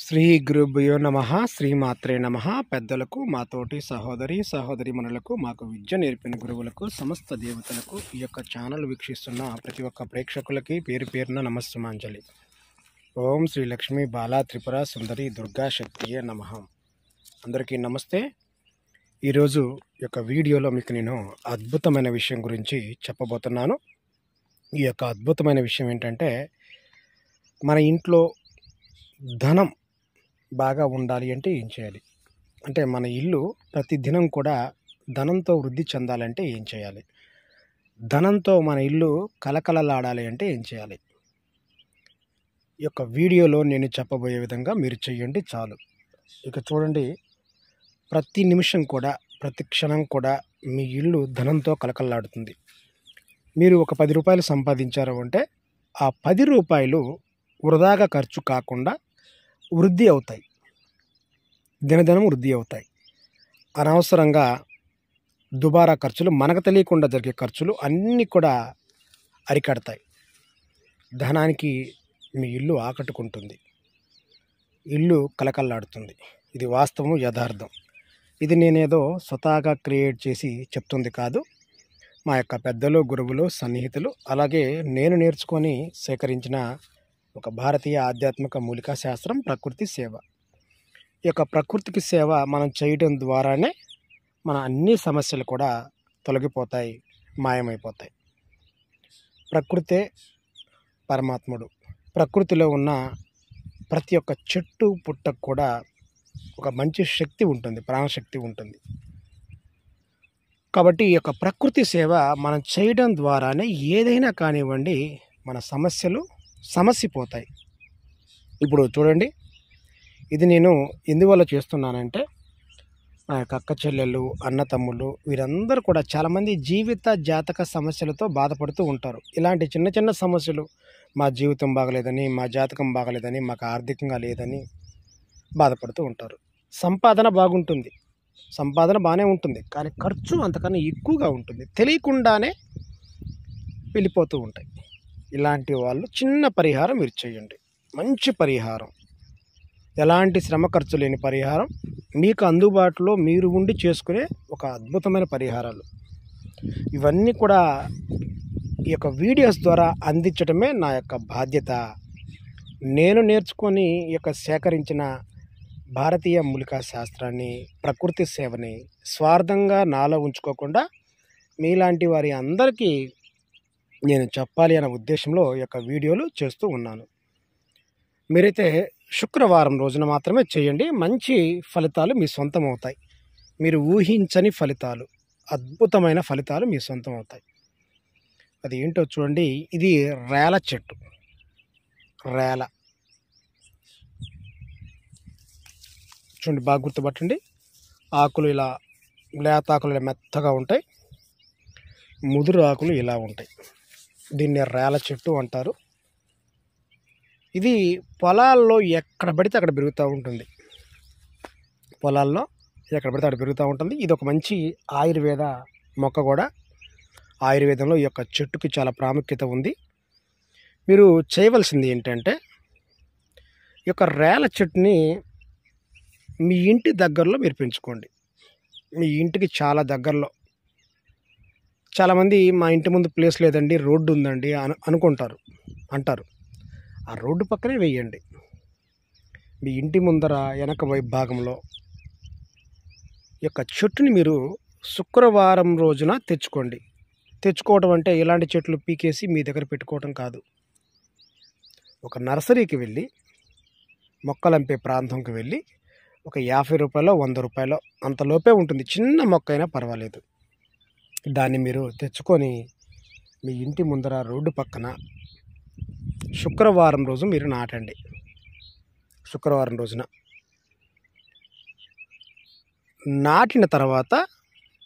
శ్రీ గురుభ్యో నమ శ్రీమాత్రే నమ పెద్దలకు మాతోటి సహోదరి సహోదరి మనులకు మాకు విద్య నేర్పిన గురువులకు సమస్త దేవతలకు ఈ యొక్క ఛానల్ వీక్షిస్తున్న ప్రతి ఒక్క ప్రేక్షకులకి పేరు పేరున నమస్సుమాంజలి ఓం శ్రీ లక్ష్మీ బాలా త్రిపుర సుందరి దుర్గా శక్తియే నమ అందరికీ నమస్తే ఈరోజు యొక్క వీడియోలో మీకు నేను అద్భుతమైన విషయం గురించి చెప్పబోతున్నాను ఈ యొక్క అద్భుతమైన విషయం ఏంటంటే మన ఇంట్లో ధనం బాగా ఉండాలి అంటే ఏం చేయాలి అంటే మన ఇల్లు ప్రతి దినం కూడా ధనంతో వృద్ధి చెందాలంటే ఏం చేయాలి ధనంతో మన ఇల్లు కలకలలాడాలి అంటే ఏం చేయాలి ఈ యొక్క వీడియోలో నేను చెప్పబోయే విధంగా మీరు చేయండి చాలు ఇక చూడండి ప్రతి నిమిషం కూడా ప్రతి క్షణం కూడా మీ ఇల్లు ధనంతో కలకలలాడుతుంది మీరు ఒక పది రూపాయలు సంపాదించారు అంటే ఆ పది రూపాయలు వృధాగా ఖర్చు కాకుండా వృద్ధి అవుతాయి దినదినం వృద్ధి అవుతాయి అనవసరంగా దుబారా ఖర్చులు మనకు తెలియకుండా జరిగే ఖర్చులు అన్నీ కూడా అరికడతాయి ధనానికి మీ ఇల్లు ఆకట్టుకుంటుంది ఇల్లు కలకల్లాడుతుంది ఇది వాస్తవం యథార్థం ఇది నేనేదో స్వతహాగా క్రియేట్ చేసి చెప్తుంది కాదు మా యొక్క పెద్దలు గురువులు సన్నిహితులు అలాగే నేను నేర్చుకొని సేకరించిన ఒక భారతీయ ఆధ్యాత్మిక మూలికా శాస్త్రం ప్రకృతి సేవ ఈ యొక్క ప్రకృతికి సేవ మనం చేయడం ద్వారానే మన అన్ని సమస్యలు కూడా తొలగిపోతాయి మాయమైపోతాయి ప్రకృతే పరమాత్ముడు ప్రకృతిలో ఉన్న ప్రతి ఒక్క చెట్టు పుట్టకు కూడా ఒక మంచి శక్తి ఉంటుంది ప్రాణశక్తి ఉంటుంది కాబట్టి ఈ యొక్క ప్రకృతి సేవ మనం చేయడం ద్వారానే ఏదైనా కానివ్వండి మన సమస్యలు సమస్య పోతాయి ఇప్పుడు చూడండి ఇది నేను ఎందువల్ల చేస్తున్నానంటే నా యొక్క అక్క చెల్లెళ్ళు అన్నతమ్ముళ్ళు వీరందరూ కూడా చాలామంది జీవిత జాతక సమస్యలతో బాధపడుతూ ఉంటారు ఇలాంటి చిన్న చిన్న సమస్యలు మా జీవితం బాగలేదని మా జాతకం బాగలేదని మాకు ఆర్థికంగా లేదని బాధపడుతూ ఉంటారు సంపాదన బాగుంటుంది సంపాదన బాగానే ఉంటుంది కానీ ఖర్చు అంతకన్నా ఎక్కువగా ఉంటుంది తెలియకుండానే వెళ్ళిపోతూ ఉంటాయి ఇలాంటి వాళ్ళు చిన్న పరిహారం మీరు చేయండి మంచి పరిహారం ఎలాంటి శ్రమ ఖర్చు లేని పరిహారం మీకు అందుబాటులో మీరు ఉండి చేసుకునే ఒక అద్భుతమైన పరిహారాలు ఇవన్నీ కూడా ఈ యొక్క వీడియోస్ ద్వారా అందించడమే నా యొక్క బాధ్యత నేను నేర్చుకొని ఈ యొక్క సేకరించిన భారతీయ మూలికా శాస్త్రాన్ని ప్రకృతి సేవని స్వార్థంగా నాలో ఉంచుకోకుండా మీలాంటి వారి అందరికీ నేను చెప్పాలి అనే ఉద్దేశంలో ఈ యొక్క వీడియోలు చేస్తూ ఉన్నాను మీరైతే శుక్రవారం రోజున మాత్రమే చేయండి మంచి ఫలితాలు మీ సొంతం అవుతాయి మీరు ఊహించని ఫలితాలు అద్భుతమైన ఫలితాలు మీ సొంతం అవుతాయి అది ఏంటో చూడండి ఇది రేల చెట్టు రేల చూడండి బాగా గుర్తుపట్టండి ఆకులు ఇలా లేత ఆకులు ఇలా మెత్తగా ఉంటాయి ముదురు ఆకులు ఇలా ఉంటాయి దీన్ని రేల చెట్టు అంటారు ఇది పొలాల్లో ఎక్కడ పడితే అక్కడ పెరుగుతూ ఉంటుంది పొలాల్లో ఎక్కడ పడితే అక్కడ పెరుగుతూ ఉంటుంది ఇది ఒక మంచి ఆయుర్వేద మొక్క కూడా ఆయుర్వేదంలో ఈ యొక్క చెట్టుకి చాలా ప్రాముఖ్యత ఉంది మీరు చేయవలసింది ఏంటంటే ఈ యొక్క రేల చెట్టుని మీ ఇంటి దగ్గరలో మీరు పెంచుకోండి మీ ఇంటికి చాలా దగ్గరలో చాలామంది మా ఇంటి ముందు ప్లేస్ లేదండి రోడ్డు ఉందండి అను అనుకుంటారు అంటారు ఆ రోడ్డు పక్కనే వేయండి మీ ఇంటి ముందర వెనక భాగంలో యొక్క చెట్టుని మీరు శుక్రవారం రోజున తెచ్చుకోండి తెచ్చుకోవడం అంటే ఇలాంటి చెట్లు పీకేసి మీ దగ్గర పెట్టుకోవటం కాదు ఒక నర్సరీకి వెళ్ళి మొక్కలంపే ప్రాంతంకి వెళ్ళి ఒక యాభై రూపాయలు వంద రూపాయలు అంతలోపే ఉంటుంది చిన్న మొక్క అయినా పర్వాలేదు దాన్ని మీరు తెచ్చుకొని మీ ఇంటి ముందర రోడ్డు పక్కన శుక్రవారం రోజు మీరు నాటండి శుక్రవారం రోజున నాటిన తర్వాత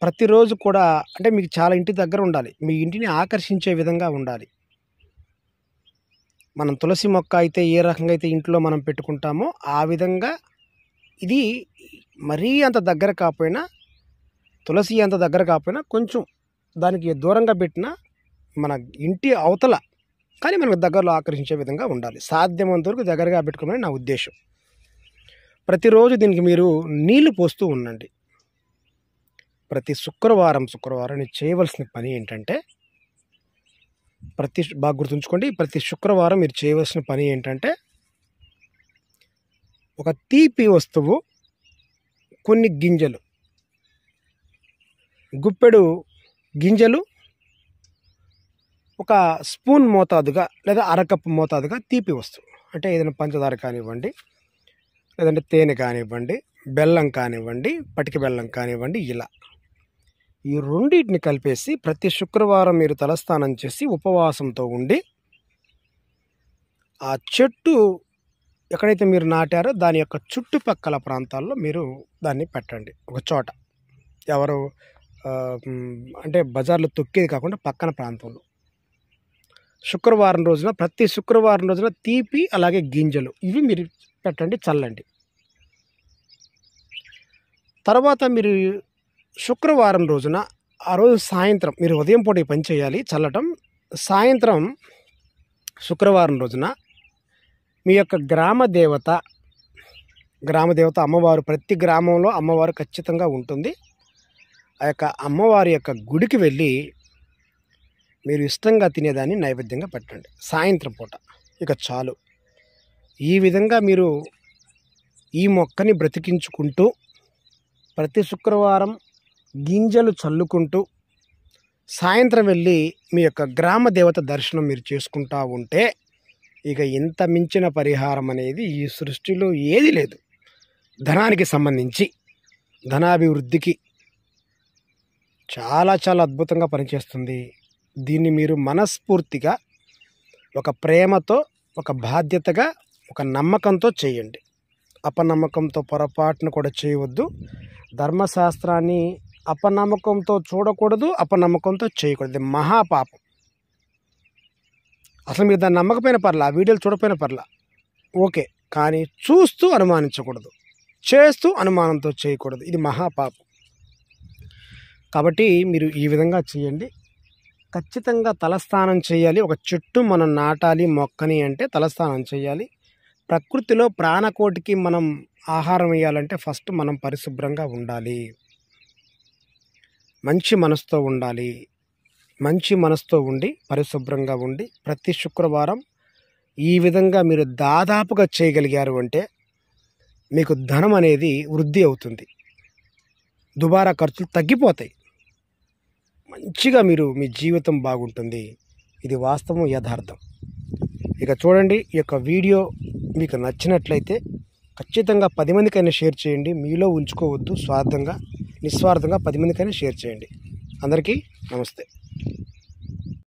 ప్రతిరోజు కూడా అంటే మీకు చాలా ఇంటి దగ్గర ఉండాలి మీ ఇంటిని ఆకర్షించే విధంగా ఉండాలి మనం తులసి మొక్క అయితే ఏ రకంగా అయితే ఇంట్లో మనం పెట్టుకుంటామో ఆ విధంగా ఇది మరీ అంత దగ్గర కాకపోయినా తులసి అంత దగ్గర కాకపోయినా కొంచెం దానికి దూరంగా పెట్టిన మన ఇంటి అవతల కానీ మనకు దగ్గరలో ఆకర్షించే విధంగా ఉండాలి సాధ్యమైనంత వరకు దగ్గరగా పెట్టుకోమని నా ఉద్దేశం ప్రతిరోజు దీనికి మీరు నీళ్లు పోస్తూ ఉండండి ప్రతి శుక్రవారం శుక్రవారం చేయవలసిన పని ఏంటంటే ప్రతి బాగా గుర్తుంచుకోండి ప్రతి శుక్రవారం మీరు చేయవలసిన పని ఏంటంటే ఒక తీపి వస్తువు కొన్ని గింజలు గుప్పెడు గింజలు ఒక స్పూన్ మోతాదుగా లేదా అరకప్పు మోతాదుగా తీపి వస్తువు అంటే ఏదైనా పంచదార కానివ్వండి లేదంటే తేనె కానివ్వండి బెల్లం కానివ్వండి పటిక బెల్లం కానివ్వండి ఇలా ఈ రెండింటిని కలిపేసి ప్రతి శుక్రవారం మీరు తలస్నానం చేసి ఉపవాసంతో ఉండి ఆ చెట్టు ఎక్కడైతే మీరు నాటారో దాని యొక్క చుట్టుపక్కల ప్రాంతాల్లో మీరు దాన్ని పెట్టండి ఒక చోట ఎవరు అంటే బజార్లో తొక్కేది కాకుండా పక్కన ప్రాంతంలో శుక్రవారం రోజున ప్రతి శుక్రవారం రోజున తీపి అలాగే గింజలు ఇవి మీరు పెట్టండి చల్లండి తర్వాత మీరు శుక్రవారం రోజున ఆ రోజు సాయంత్రం మీరు ఉదయం పూట పని చేయాలి చల్లటం సాయంత్రం శుక్రవారం రోజున మీ యొక్క గ్రామ దేవత గ్రామ దేవత అమ్మవారు ప్రతి గ్రామంలో అమ్మవారు ఖచ్చితంగా ఉంటుంది ఆ యొక్క అమ్మవారి యొక్క గుడికి వెళ్ళి మీరు ఇష్టంగా తినేదాన్ని నైవేద్యంగా పెట్టండి సాయంత్రం పూట ఇక చాలు ఈ విధంగా మీరు ఈ మొక్కని బ్రతికించుకుంటూ ప్రతి శుక్రవారం గింజలు చల్లుకుంటూ సాయంత్రం వెళ్ళి మీ యొక్క గ్రామ దేవత దర్శనం మీరు చేసుకుంటా ఉంటే ఇక ఇంత మించిన పరిహారం అనేది ఈ సృష్టిలో ఏది లేదు ధనానికి సంబంధించి ధనాభివృద్ధికి చాలా చాలా అద్భుతంగా పనిచేస్తుంది దీన్ని మీరు మనస్ఫూర్తిగా ఒక ప్రేమతో ఒక బాధ్యతగా ఒక నమ్మకంతో చేయండి అపనమ్మకంతో పొరపాటును కూడా చేయవద్దు ధర్మశాస్త్రాన్ని అపనమ్మకంతో చూడకూడదు అపనమ్మకంతో చేయకూడదు ఇది మహాపాపం అసలు మీరు దాన్ని నమ్మకపోయిన పర్లా వీడియోలు చూడకపోయిన పర్లా ఓకే కానీ చూస్తూ అనుమానించకూడదు చేస్తూ అనుమానంతో చేయకూడదు ఇది మహాపాపం కాబట్టి మీరు ఈ విధంగా చేయండి ఖచ్చితంగా తలస్నానం చేయాలి ఒక చెట్టు మనం నాటాలి మొక్కని అంటే తలస్నానం చేయాలి ప్రకృతిలో ప్రాణకోటికి మనం ఆహారం వేయాలంటే ఫస్ట్ మనం పరిశుభ్రంగా ఉండాలి మంచి మనసుతో ఉండాలి మంచి మనసుతో ఉండి పరిశుభ్రంగా ఉండి ప్రతి శుక్రవారం ఈ విధంగా మీరు దాదాపుగా చేయగలిగారు అంటే మీకు ధనం అనేది వృద్ధి అవుతుంది దుబారా ఖర్చులు తగ్గిపోతాయి మంచిగా మీరు మీ జీవితం బాగుంటుంది ఇది వాస్తవం యథార్థం ఇక చూడండి ఈ యొక్క వీడియో మీకు నచ్చినట్లయితే ఖచ్చితంగా పది మందికైనా షేర్ చేయండి మీలో ఉంచుకోవద్దు స్వార్థంగా నిస్వార్థంగా పది మందికైనా షేర్ చేయండి అందరికీ నమస్తే